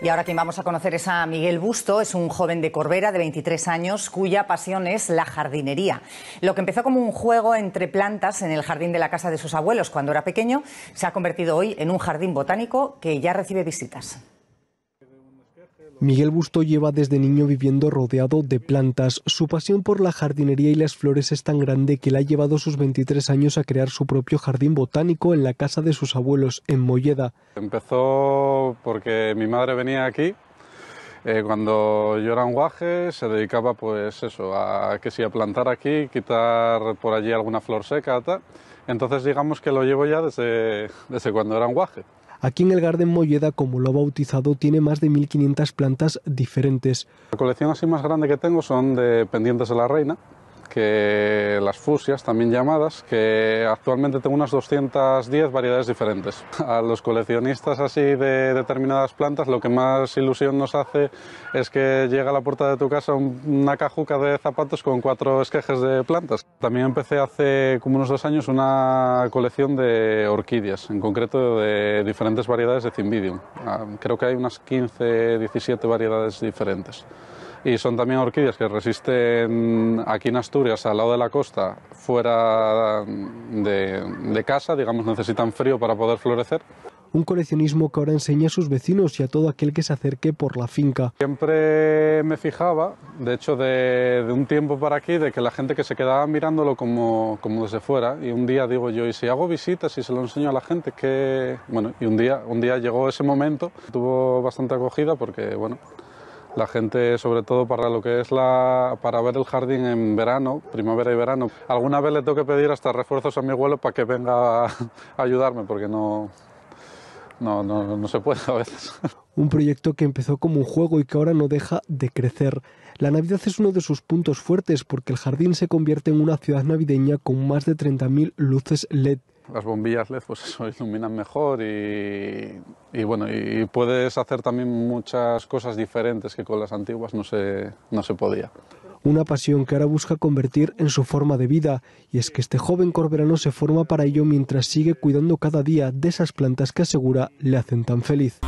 Y ahora quien vamos a conocer es a Miguel Busto, es un joven de Corbera de 23 años cuya pasión es la jardinería. Lo que empezó como un juego entre plantas en el jardín de la casa de sus abuelos cuando era pequeño, se ha convertido hoy en un jardín botánico que ya recibe visitas. Miguel Busto lleva desde niño viviendo rodeado de plantas. Su pasión por la jardinería y las flores es tan grande que le ha llevado sus 23 años a crear su propio jardín botánico en la casa de sus abuelos, en Molleda. Empezó porque mi madre venía aquí. Eh, cuando yo era un guaje se dedicaba pues eso, a que si plantar aquí, quitar por allí alguna flor seca, Entonces digamos que lo llevo ya desde, desde cuando era un guaje. Aquí en el Garden Molleda, como lo ha bautizado, tiene más de 1.500 plantas diferentes. La colección así más grande que tengo son de pendientes de la reina, que las fusias, también llamadas, que actualmente tengo unas 210 variedades diferentes. A los coleccionistas así de determinadas plantas lo que más ilusión nos hace es que llega a la puerta de tu casa una cajuca de zapatos con cuatro esquejes de plantas. También empecé hace como unos dos años una colección de orquídeas, en concreto de diferentes variedades de cymbidium. Ah, creo que hay unas 15, 17 variedades diferentes y son también orquídeas que resisten aquí en Asturias, al lado de la costa, fuera de, casa, digamos, necesitan frío para poder florecer. Un coleccionismo que ahora enseña a sus vecinos y a todo aquel que se acerque por la finca. Siempre me fijaba, de hecho, de, un tiempo para aquí, de que la gente que se quedaba mirándolo como, como, desde fuera. Y un día digo yo, ¿y si hago visitas y se lo enseño a la gente? que Bueno, y un día, un día llegó ese momento, tuvo bastante acogida porque, bueno, la gente sobre todo para lo que es la para ver el jardín en verano, primavera y verano. Alguna vez le tengo que pedir hasta refuerzos a mi abuelo para que venga a ayudarme porque no no, no, no se puede a veces. Un proyecto que empezó como un juego y que ahora no deja de crecer. La Navidad es uno de sus puntos fuertes porque el jardín se convierte en una ciudad navideña con más de 30.000 luces LED las bombillas LED pues eso, iluminan mejor y, bueno, y puedes hacer también muchas cosas diferentes que con las antiguas no se, no se podía. Una pasión que ahora busca convertir en su forma de vida, y es que este joven corberano se forma para ello mientras sigue cuidando cada día de esas plantas que asegura le hacen tan feliz.